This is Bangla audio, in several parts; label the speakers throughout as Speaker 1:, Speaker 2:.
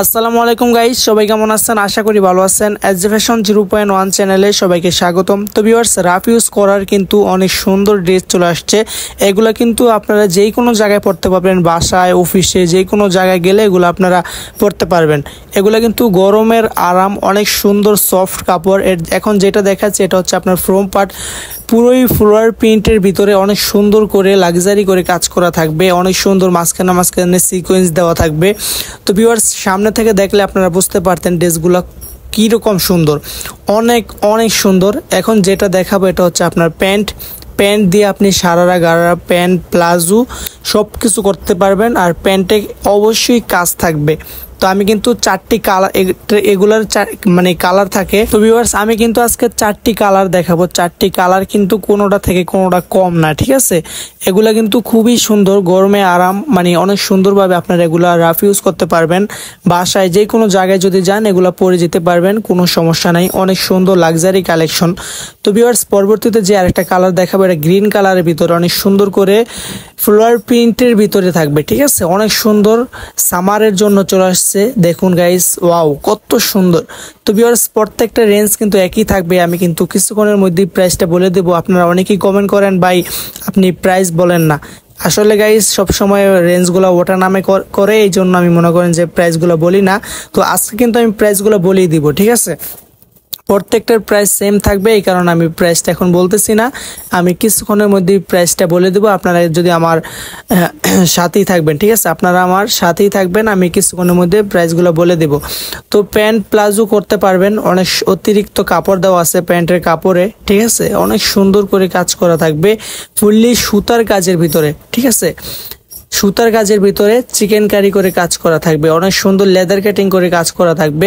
Speaker 1: আসসালামু আলাইকুম গাইস সবাই কেমন আছেন আশা করি ভালো আছেন ফ্যাশন জিরো পয়েন্ট ওয়ান চ্যানেলে সবাইকে স্বাগতম তো ভিউয়ার্স রাফ ইউজ করার কিন্তু অনেক সুন্দর ড্রেস চলে আসছে এগুলো কিন্তু আপনারা যেই কোনো জায়গায় পড়তে পারবেন বাসায় অফিসে যে কোনো জায়গায় গেলে এগুলো আপনারা পড়তে পারবেন এগুলো কিন্তু গরমের আরাম অনেক সুন্দর সফট কাপড় এখন যেটা দেখাচ্ছে এটা হচ্ছে আপনার ফ্রোম পার্ট পুরোই ফ্লোয়ার প্রিন্টের ভিতরে অনেক সুন্দর করে লাক্সারি করে কাজ করা থাকবে অনেক সুন্দর মাঝখানে মাঝখানে সিকোয়েন্স দেওয়া থাকবে তো ভিউয়ার্স সামনে থেকে দেখলে আপনারা বুঝতে পারতেন ড্রেসগুলো কীরকম সুন্দর অনেক অনেক সুন্দর এখন যেটা দেখাবো এটা হচ্ছে আপনার প্যান্ট প্যান্ট দিয়ে আপনি সারারা গাড়ারা প্যান্ট প্লাজো সব কিছু করতে পারবেন আর প্যান্টে অবশ্যই কাজ থাকবে তো আমি কিন্তু চারটি কালার এগুলার মানে কালার থাকে তো ভিউয়ার্স আমি কিন্তু আজকে চারটি কালার দেখাবো চারটি কালার কিন্তু কোনোটা থেকে কোনোটা কম না ঠিক আছে এগুলো কিন্তু খুবই সুন্দর গরমে আরাম মানে অনেক সুন্দরভাবে আপনারা এগুলা রাফ ইউজ করতে পারবেন বাসায় যে কোনো জায়গায় যদি যান এগুলো পরে যেতে পারবেন কোনো সমস্যা নাই অনেক সুন্দর লাক্সারি কালেকশন তো ভিউয়ার্স পরবর্তীতে যে আরেকটা কালার দেখাবো এটা গ্রিন কালারের ভিতরে অনেক সুন্দর করে ফ্লোয়ার প্রিন্টের ভিতরে থাকবে ঠিক আছে অনেক সুন্দর সামারের জন্য চলে আসছে দেখুন গাইস ওয়াও কত সুন্দর তো বিয়ার্স প্রত্যেকটা রেঞ্জ কিন্তু একই থাকবে আমি কিন্তু কিছুক্ষণের মধ্যেই প্রাইসটা বলে দেবো আপনারা অনেকেই কমেন্ট করেন ভাই আপনি প্রাইস বলেন না আসলে গাইজ সবসময় রেঞ্জগুলো ওটা নামে করে এই জন্য আমি মনে করেন যে প্রাইসগুলো বলি না তো আজকে কিন্তু আমি প্রাইসগুলো বলেই দিব ঠিক আছে প্রত্যেকটার প্রাইস সেম থাকবে এই কারণে আমি প্রাইসটা এখন বলতেছি না আমি কিছুক্ষণের মধ্যেই প্রাইসটা বলে দেবো আপনারা যদি আমার সাথেই থাকবেন ঠিক আছে আপনারা আমার সাথেই থাকবেন আমি কিছুক্ষণের মধ্যে প্রাইসগুলো বলে দেব তো প্যান্ট প্লাজো করতে পারবেন অনেক অতিরিক্ত কাপড় দেওয়া আছে প্যান্টের কাপড়ে ঠিক আছে অনেক সুন্দর করে কাজ করা থাকবে ফুললি সুতার কাজের ভিতরে ঠিক আছে সুতার কাজের ভিতরে চিকেন কারি করে কাজ করা থাকবে অনেক সুন্দর লেদার কাটিং করে কাজ করা থাকবে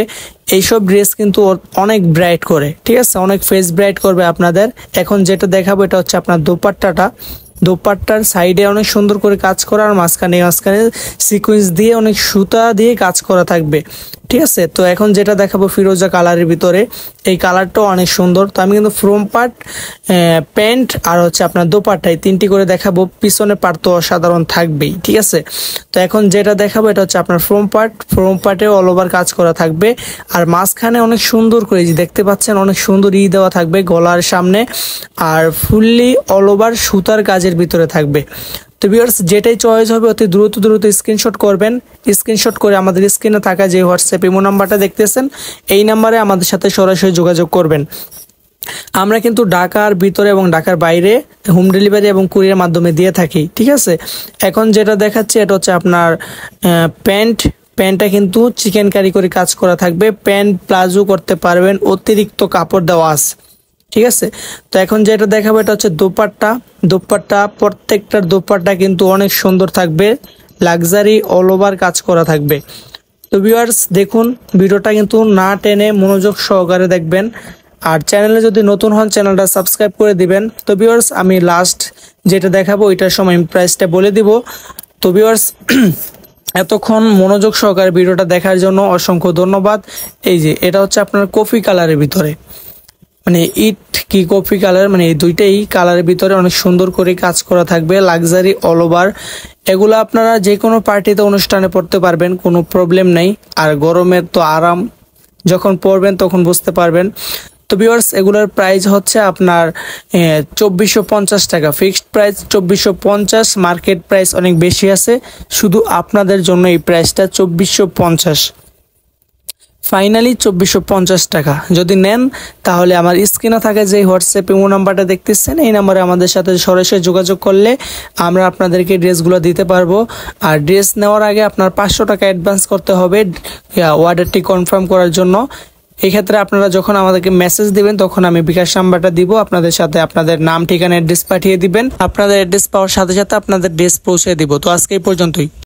Speaker 1: এইসব ড্রেস কিন্তু অনেক ব্রাইট করে ঠিক আছে অনেক ফেস ব্রাইট করবে আপনাদের এখন যেটা দেখাবো এটা হচ্ছে আপনার দোপাট্টাটা দোপাট্টার সাইডে অনেক সুন্দর করে কাজ করা আর মাঝখানে মাঝখানে সিকুয়েন্স দিয়ে অনেক সুতা দিয়ে কাজ করা থাকবে ঠিক আছে তো এখন যেটা দেখাবো ফিরোজা কালারের ভিতরে এই কালারটাও অনেক সুন্দর তো আমি কিন্তু ফ্রম পার্ট প্যান্ট আর হচ্ছে আপনার দোপাট্টাই তিনটি করে দেখাবো পিছনে পার্ট তো অসাধারণ থাকবেই ঠিক আছে তো এখন যেটা দেখাবো এটা হচ্ছে আপনার ফ্রম পার্ট ফ্রম পার্টে অল ওভার কাজ করা থাকবে আর মাঝখানে অনেক সুন্দর করে দেখতে পাচ্ছেন অনেক সুন্দর ই দেওয়া থাকবে গলার সামনে আর ফুললি অল ওভার সুতার কাজের ভিতরে থাকবে তো ভিউয়ার্স যেটাই চয়েস হবে অতি দ্রুত দ্রুত স্ক্রিনশট করবেন স্ক্রিনশট করে আমাদের স্ক্রিনে থাকা যে হোয়াটসঅ্যাপ ইমো নাম্বারটা দেখতেছেন এই নাম্বারে আমাদের সাথে সরাসরি যোগাযোগ করবেন আমরা কিন্তু ঢাকার ভিতরে এবং ঢাকার বাইরে হোম ডেলিভারি এবং কুরিয়ার মাধ্যমে দিয়ে থাকি ঠিক আছে এখন যেটা দেখাচ্ছে এটা হচ্ছে আপনার প্যান্ট প্যান্টটা কিন্তু চিকেন কারি করে কাজ করা থাকবে প্যান্ট প্লাজো করতে পারবেন অতিরিক্ত কাপড় দেওয়া আছে ঠিক আছে তো এখন যেটা দেখাবো এটা হচ্ছে দোপাট্টা দোপাট্টা প্রত্যেকটার দোপাট্টা কিন্তু অনেক সুন্দর থাকবে লাক্সারি অল ওভার কাজ করা থাকবে তো ভিউয়ার্স দেখুন ভিডিওটা কিন্তু না টেনে মনোযোগ সহকারে দেখবেন আর চ্যানেলে যদি নতুন হন চ্যানেলটা সাবস্ক্রাইব করে দিবেন তো ভিউয়ার্স আমি লাস্ট যেটা দেখাবো ওইটার সময় প্রাইসটা বলে দিব তো ভিউয়ার্স এতক্ষণ মনোযোগ সহকারে ভিডিওটা দেখার জন্য অসংখ্য ধন্যবাদ এই যে এটা হচ্ছে আপনার কফি কালারের ভিতরে মানে ইট কি কফি কালার মানে এই দুইটাই কালারের ভিতরে অনেক সুন্দর করে কাজ করা থাকবে লাক্সারি অল ওভার এগুলো আপনারা যে কোনো পার্টিতে অনুষ্ঠানে পড়তে পারবেন কোনো প্রবলেম নেই আর গরমের তো আরাম যখন পরবেন তখন বুঝতে পারবেন তো বিওয়ার্স এগুলোর প্রাইস হচ্ছে আপনার চব্বিশশো পঞ্চাশ টাকা ফিক্সড প্রাইস চব্বিশশো পঞ্চাশ মার্কেট প্রাইস অনেক বেশি আছে শুধু আপনাদের জন্য এই প্রাইসটা চব্বিশশো পঞ্চাশ ফাইনালি চব্বিশশো পঞ্চাশ টাকা যদি নেন তাহলে আমার স্ক্রিনে থাকে যে হোয়াটসঅ্যাপ ইমো নাম্বারটা দেখতেছেন এই নাম্বারে আমাদের সাথে সরাসরি যোগাযোগ করলে আমরা আপনাদেরকে ড্রেসগুলো দিতে পারবো আর ড্রেস নেওয়ার আগে আপনার পাঁচশো টাকা অ্যাডভান্স করতে হবে অর্ডারটি কনফার্ম করার জন্য এক্ষেত্রে আপনারা যখন আমাদেরকে মেসেজ দিবেন তখন আমি বিকাশ নাম্বারটা দিব আপনাদের সাথে আপনাদের নাম ঠিকানা অ্যাড্রেস পাঠিয়ে দিবেন আপনাদের অ্যাড্রেস পাওয়ার সাথে সাথে আপনাদের ড্রেস পৌঁছে দিব তো আজকে এই পর্যন্তই